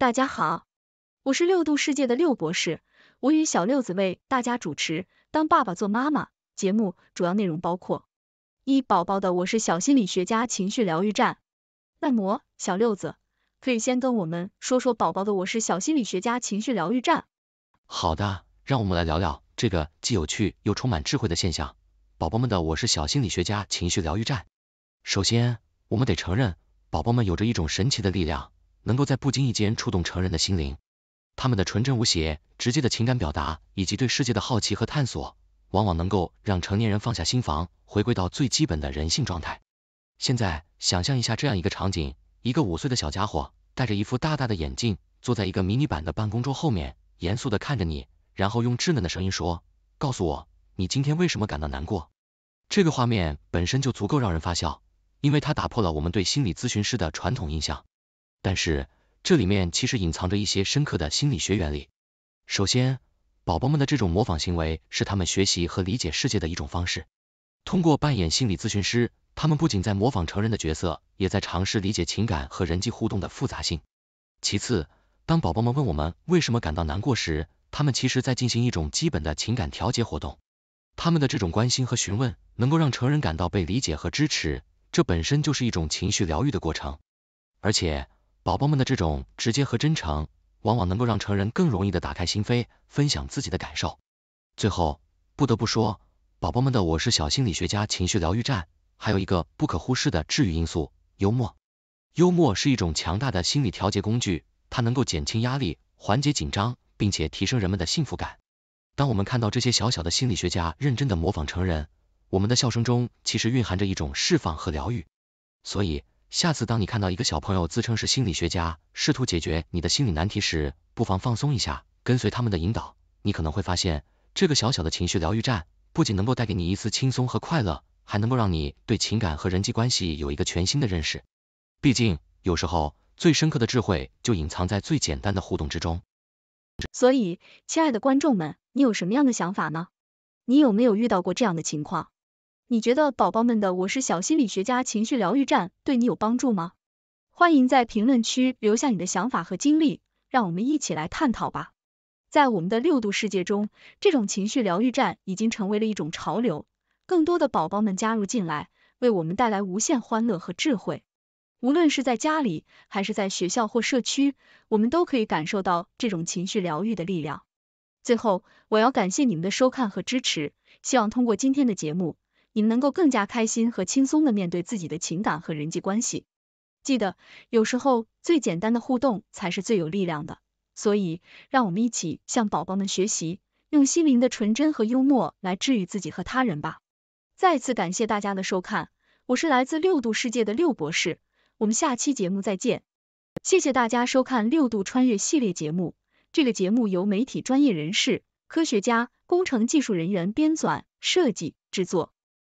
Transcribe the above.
大家好，我是六度世界的六博士，我与小六子为大家主持《当爸爸做妈妈》节目，主要内容包括一宝宝的我是小心理学家情绪疗愈站。那么，小六子可以先跟我们说说宝宝的我是小心理学家情绪疗愈站。好的，让我们来聊聊这个既有趣又充满智慧的现象，宝宝们的我是小心理学家情绪疗愈站。首先，我们得承认，宝宝们有着一种神奇的力量。能够在不经意间触动成人的心灵，他们的纯真无邪、直接的情感表达以及对世界的好奇和探索，往往能够让成年人放下心防，回归到最基本的人性状态。现在想象一下这样一个场景：一个五岁的小家伙戴着一副大大的眼镜，坐在一个迷你版的办公桌后面，严肃的看着你，然后用稚嫩的声音说：“告诉我，你今天为什么感到难过？”这个画面本身就足够让人发笑，因为它打破了我们对心理咨询师的传统印象。但是这里面其实隐藏着一些深刻的心理学原理。首先，宝宝们的这种模仿行为是他们学习和理解世界的一种方式。通过扮演心理咨询师，他们不仅在模仿成人的角色，也在尝试理解情感和人际互动的复杂性。其次，当宝宝们问我们为什么感到难过时，他们其实在进行一种基本的情感调节活动。他们的这种关心和询问能够让成人感到被理解和支持，这本身就是一种情绪疗愈的过程。而且。宝宝们的这种直接和真诚，往往能够让成人更容易的打开心扉，分享自己的感受。最后，不得不说，宝宝们的我是小心理学家情绪疗愈站，还有一个不可忽视的治愈因素——幽默。幽默是一种强大的心理调节工具，它能够减轻压力，缓解紧张，并且提升人们的幸福感。当我们看到这些小小的心理学家认真的模仿成人，我们的笑声中其实蕴含着一种释放和疗愈。所以，下次当你看到一个小朋友自称是心理学家，试图解决你的心理难题时，不妨放松一下，跟随他们的引导，你可能会发现，这个小小的情绪疗愈站不仅能够带给你一丝轻松和快乐，还能够让你对情感和人际关系有一个全新的认识。毕竟，有时候最深刻的智慧就隐藏在最简单的互动之中。所以，亲爱的观众们，你有什么样的想法呢？你有没有遇到过这样的情况？你觉得宝宝们的《我是小心理学家情绪疗愈站》对你有帮助吗？欢迎在评论区留下你的想法和经历，让我们一起来探讨吧。在我们的六度世界中，这种情绪疗愈站已经成为了一种潮流，更多的宝宝们加入进来，为我们带来无限欢乐和智慧。无论是在家里，还是在学校或社区，我们都可以感受到这种情绪疗愈的力量。最后，我要感谢你们的收看和支持，希望通过今天的节目。你们能够更加开心和轻松的面对自己的情感和人际关系。记得，有时候最简单的互动才是最有力量的。所以，让我们一起向宝宝们学习，用心灵的纯真和幽默来治愈自己和他人吧。再次感谢大家的收看，我是来自六度世界的六博士，我们下期节目再见。谢谢大家收看六度穿越系列节目，这个节目由媒体专业人士、科学家、工程技术人员编纂、设计、制作。